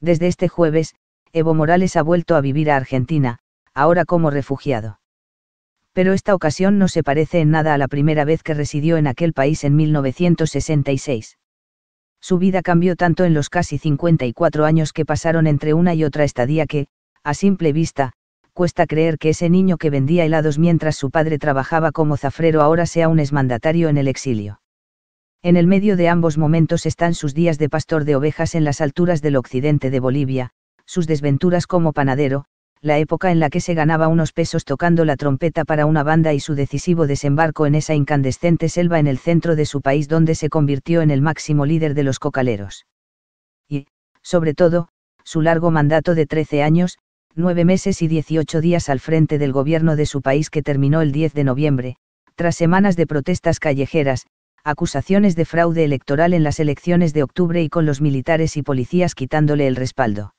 Desde este jueves, Evo Morales ha vuelto a vivir a Argentina, ahora como refugiado. Pero esta ocasión no se parece en nada a la primera vez que residió en aquel país en 1966. Su vida cambió tanto en los casi 54 años que pasaron entre una y otra estadía que, a simple vista, cuesta creer que ese niño que vendía helados mientras su padre trabajaba como zafrero ahora sea un exmandatario en el exilio. En el medio de ambos momentos están sus días de pastor de ovejas en las alturas del occidente de Bolivia, sus desventuras como panadero, la época en la que se ganaba unos pesos tocando la trompeta para una banda y su decisivo desembarco en esa incandescente selva en el centro de su país donde se convirtió en el máximo líder de los cocaleros. Y, sobre todo, su largo mandato de 13 años, 9 meses y 18 días al frente del gobierno de su país que terminó el 10 de noviembre, tras semanas de protestas callejeras, acusaciones de fraude electoral en las elecciones de octubre y con los militares y policías quitándole el respaldo.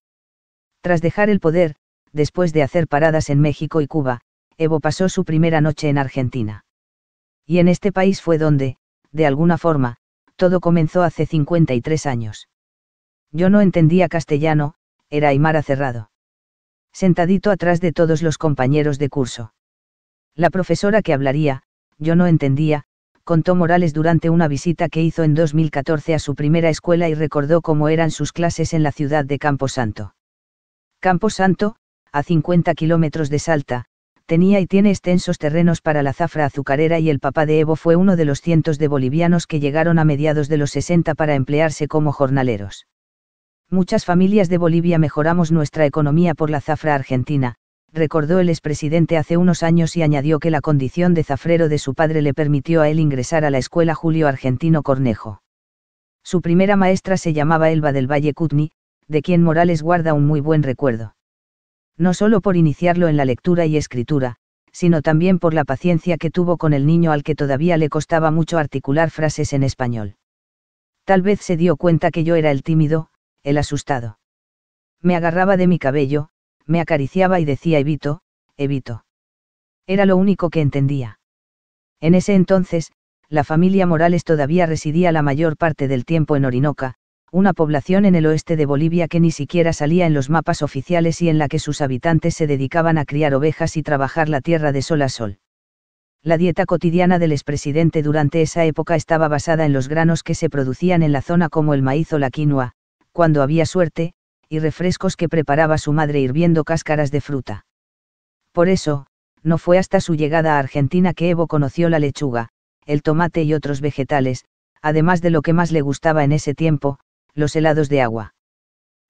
Tras dejar el poder, después de hacer paradas en México y Cuba, Evo pasó su primera noche en Argentina. Y en este país fue donde, de alguna forma, todo comenzó hace 53 años. Yo no entendía castellano, era Aymara cerrado. Sentadito atrás de todos los compañeros de curso. La profesora que hablaría, yo no entendía, contó Morales durante una visita que hizo en 2014 a su primera escuela y recordó cómo eran sus clases en la ciudad de Camposanto. Santo, a 50 kilómetros de Salta, tenía y tiene extensos terrenos para la zafra azucarera y el papá de Evo fue uno de los cientos de bolivianos que llegaron a mediados de los 60 para emplearse como jornaleros. Muchas familias de Bolivia mejoramos nuestra economía por la zafra argentina, recordó el expresidente hace unos años y añadió que la condición de zafrero de su padre le permitió a él ingresar a la escuela Julio Argentino Cornejo. Su primera maestra se llamaba Elba del Valle Cutni, de quien Morales guarda un muy buen recuerdo. No solo por iniciarlo en la lectura y escritura, sino también por la paciencia que tuvo con el niño al que todavía le costaba mucho articular frases en español. Tal vez se dio cuenta que yo era el tímido, el asustado. Me agarraba de mi cabello, me acariciaba y decía Evito, Evito. Era lo único que entendía. En ese entonces, la familia Morales todavía residía la mayor parte del tiempo en Orinoca, una población en el oeste de Bolivia que ni siquiera salía en los mapas oficiales y en la que sus habitantes se dedicaban a criar ovejas y trabajar la tierra de sol a sol. La dieta cotidiana del expresidente durante esa época estaba basada en los granos que se producían en la zona como el maíz o la quinoa, cuando había suerte, y refrescos que preparaba su madre hirviendo cáscaras de fruta. Por eso, no fue hasta su llegada a Argentina que Evo conoció la lechuga, el tomate y otros vegetales, además de lo que más le gustaba en ese tiempo, los helados de agua.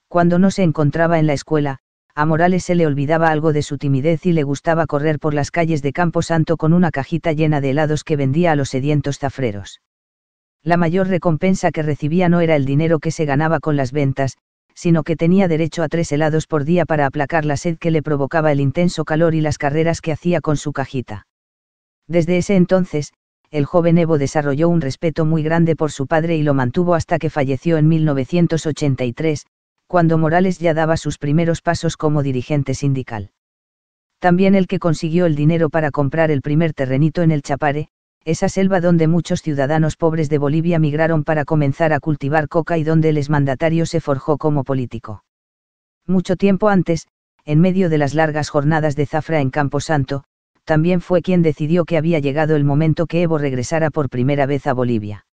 Cuando no se encontraba en la escuela, a Morales se le olvidaba algo de su timidez y le gustaba correr por las calles de Campo Santo con una cajita llena de helados que vendía a los sedientos zafreros. La mayor recompensa que recibía no era el dinero que se ganaba con las ventas, sino que tenía derecho a tres helados por día para aplacar la sed que le provocaba el intenso calor y las carreras que hacía con su cajita. Desde ese entonces, el joven Evo desarrolló un respeto muy grande por su padre y lo mantuvo hasta que falleció en 1983, cuando Morales ya daba sus primeros pasos como dirigente sindical. También el que consiguió el dinero para comprar el primer terrenito en el Chapare, esa selva donde muchos ciudadanos pobres de Bolivia migraron para comenzar a cultivar coca y donde el exmandatario se forjó como político. Mucho tiempo antes, en medio de las largas jornadas de zafra en Camposanto, también fue quien decidió que había llegado el momento que Evo regresara por primera vez a Bolivia.